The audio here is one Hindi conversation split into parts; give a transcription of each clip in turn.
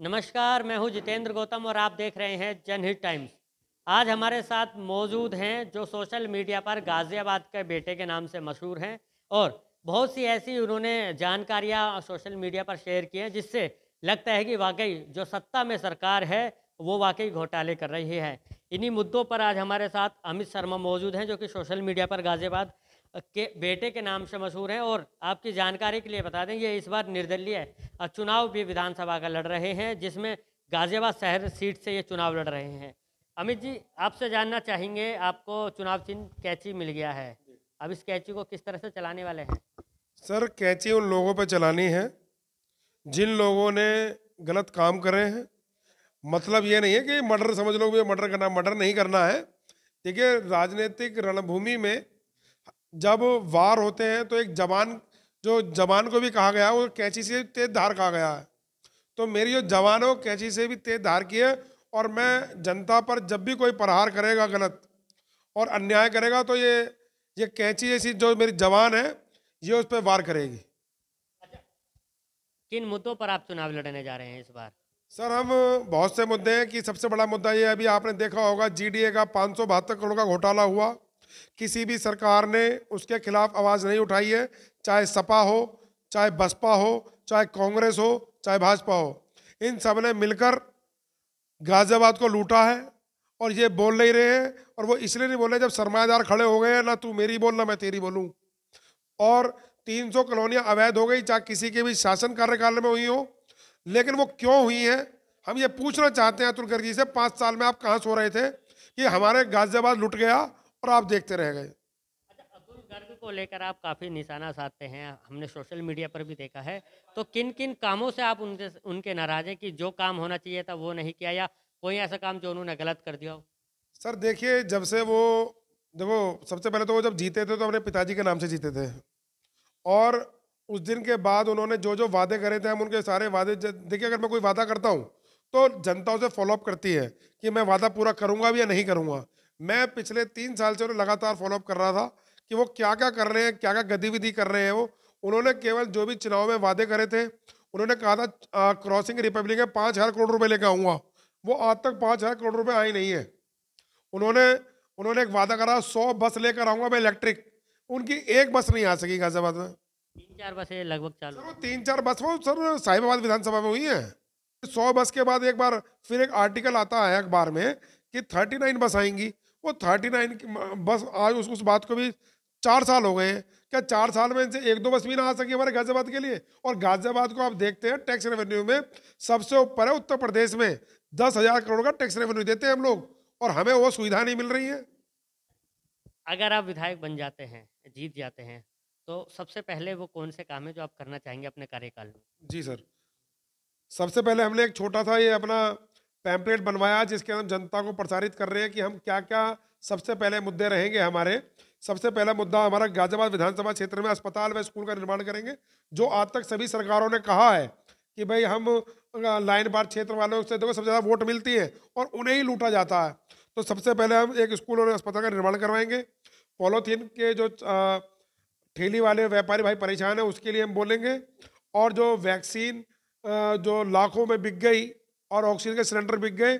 नमस्कार मैं हूं जितेंद्र गौतम और आप देख रहे हैं जनहित टाइम्स आज हमारे साथ मौजूद हैं जो सोशल मीडिया पर गाज़ियाबाद के बेटे के नाम से मशहूर हैं और बहुत सी ऐसी उन्होंने जानकारियाँ सोशल मीडिया पर शेयर की हैं जिससे लगता है कि वाकई जो सत्ता में सरकार है वो वाकई घोटाले कर रही है इन्हीं मुद्दों पर आज हमारे साथ अमित शर्मा मौजूद हैं जो कि सोशल मीडिया पर गाज़ियाबाद के बेटे के नाम से मशहूर हैं और आपकी जानकारी के लिए बता दें ये इस बार निर्दलीय है और चुनाव भी विधानसभा का लड़ रहे हैं जिसमें गाजियाबाद शहर सीट से ये चुनाव लड़ रहे हैं अमित जी आपसे जानना चाहेंगे आपको चुनाव चिन्ह कैची मिल गया है अब इस कैची को किस तरह से चलाने वाले हैं सर कैची उन लोगों पर चलानी है जिन लोगों ने गलत काम करे हैं मतलब ये नहीं है कि मर्डर समझ लो मर्डर करना मर्डर नहीं करना है देखिए राजनीतिक रणभूमि में जब वार होते हैं तो एक जवान जो जवान को भी कहा गया वो कैंची से तेज धार कहा गया है तो मेरी जो जवान है वो कैंची से भी तेज धार की है और मैं जनता पर जब भी कोई प्रहार करेगा गलत और अन्याय करेगा तो ये ये कैंची जैसी जो मेरी जवान है ये उस पर वार करेगी अच्छा। किन मुद्दों पर आप चुनाव लड़ने जा रहे हैं इस बार सर हम बहुत से मुद्दे हैं कि सबसे बड़ा मुद्दा ये अभी आपने देखा होगा जीडीए का पाँच सौ बहत्तर करोड़ का घोटाला हुआ किसी भी सरकार ने उसके खिलाफ आवाज़ नहीं उठाई है चाहे सपा हो चाहे बसपा हो चाहे कांग्रेस हो चाहे भाजपा हो इन सब ने मिलकर गाजियाबाद को लूटा है और ये बोल नहीं रहे हैं और वो इसलिए नहीं बोल रहे जब सरमादार खड़े हो गए हैं ना तू मेरी बोल ना मैं तेरी बोलूँ और 300 कॉलोनियाँ अवैध हो गई चाहे किसी के भी शासन कार्यकाल में हुई हो लेकिन वो क्यों हुई हैं हम ये पूछना चाहते हैं अतुल गर्ग जी से पाँच साल में आप कहाँ सो रहे थे कि हमारे गाजियाबाद लुट गया और आप देखते रह गए अच्छा, गर्ग को लेकर आप काफ़ी निशाना साधते हैं हमने सोशल मीडिया पर भी देखा है तो किन किन कामों से आप उनके उनके नाराज़ हैं कि जो काम होना चाहिए था वो नहीं किया या कोई ऐसा काम जो उन्होंने गलत कर दिया हो सर देखिए जब से वो देखो सबसे पहले तो वो जब जीते थे तो अपने पिताजी के नाम से जीते थे और उस दिन के बाद उन्होंने जो जो वादे करे थे हम उनके सारे वादे देखिए अगर मैं कोई वादा करता हूँ तो जनता उसे फॉलोअप करती है कि मैं वादा पूरा करूँगा भी या नहीं करूँगा मैं पिछले तीन साल से उन्हें लगातार फॉलोअप कर रहा था कि वो क्या क्या कर रहे हैं क्या क्या गतिविधि कर रहे हैं वो उन्होंने केवल जो भी चुनाव में वादे करे थे उन्होंने कहा था क्रॉसिंग रिपब्लिक में पाँच हज़ार करोड़ रुपए लेकर आऊँगा वो आज तक पाँच हज़ार करोड़ रुपए आई नहीं है उन्होंने उन्होंने एक वादा करा सौ बस लेकर आऊँगा मैं इलेक्ट्रिक उनकी एक बस नहीं आ सकी गाजियाबाद में तीन चार बस लगभग चालू तीन चार बस वो सर साहिबाबाद विधानसभा में हुई है सौ बस के बाद एक बार फिर एक आर्टिकल आता है अखबार में कि थर्टी नाइन बस आएंगी वो थर्टी नाइन की बस आज उस उस बात को भी चार साल हो गए हैं क्या चार साल में इनसे एक दो बस भी ना आ सकी हमारे गाजियाबाद के लिए और गाजियाबाद को आप देखते हैं टैक्स रेवेन्यू में सबसे ऊपर है उत्तर प्रदेश में दस हजार करोड़ का टैक्स रेवेन्यू देते हैं हम लोग और हमें वो सुविधा नहीं मिल रही है अगर आप विधायक बन जाते हैं जीत जाते हैं तो सबसे पहले वो कौन से काम है जो आप करना चाहेंगे अपने कार्यकाल में जी सर सबसे पहले हमने एक छोटा सा ये अपना पैम्पलेट बनवाया जिसके हम जनता को प्रसारित कर रहे हैं कि हम क्या क्या सबसे पहले मुद्दे रहेंगे हमारे सबसे पहला मुद्दा हमारा गाजियाबाद विधानसभा क्षेत्र में अस्पताल व स्कूल का निर्माण करेंगे जो आज तक सभी सरकारों ने कहा है कि भाई हम लाइन बार क्षेत्र वालों से देखो सबसे ज़्यादा वोट मिलती है और उन्हें ही लूटा जाता है तो सबसे पहले हम एक स्कूल और अस्पताल का निर्माण करवाएंगे पॉलोथीन के जो ठेली वाले व्यापारी भाई परेशान हैं उसके लिए हम बोलेंगे और जो वैक्सीन जो लाखों में बिक गई और ऑक्सीजन के सिलेंडर बिक गए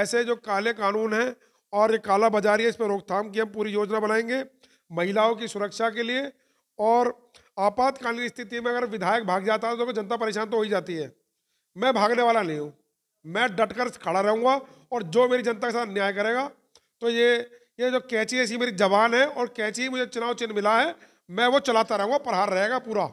ऐसे जो काले कानून हैं और ये काला बाजारी है इस पर रोकथाम की हम पूरी योजना बनाएंगे महिलाओं की सुरक्षा के लिए और आपातकालीन स्थिति में अगर विधायक भाग जाता है तो जनता परेशान तो हो ही जाती है मैं भागने वाला नहीं हूँ मैं डट कर खड़ा रहूँगा और जो मेरी जनता के साथ न्याय करेगा तो ये ये जो कैची ऐसी मेरी जवान है और कैची मुझे चुनाव चिन्ह मिला है मैं वो चलाता रहूँगा प्रहार रहेगा पूरा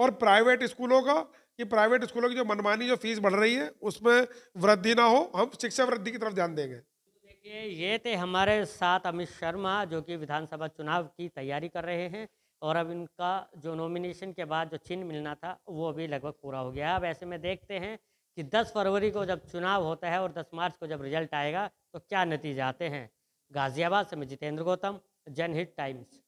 और प्राइवेट स्कूलों का कि प्राइवेट स्कूलों की जो मनमानी जो फीस बढ़ रही है उसमें वृद्धि ना हो हम शिक्षा वृद्धि की तरफ ध्यान देंगे देखिए ये थे हमारे साथ अमित शर्मा जो कि विधानसभा चुनाव की तैयारी कर रहे हैं और अब इनका जो नॉमिनेशन के बाद जो चिन्ह मिलना था वो अभी लगभग पूरा हो गया अब ऐसे में देखते हैं कि 10 फरवरी को जब चुनाव होता है और 10 मार्च को जब रिजल्ट आएगा तो क्या नतीजे आते हैं गाजियाबाद से मैं जितेंद्र गौतम जनहित टाइम्स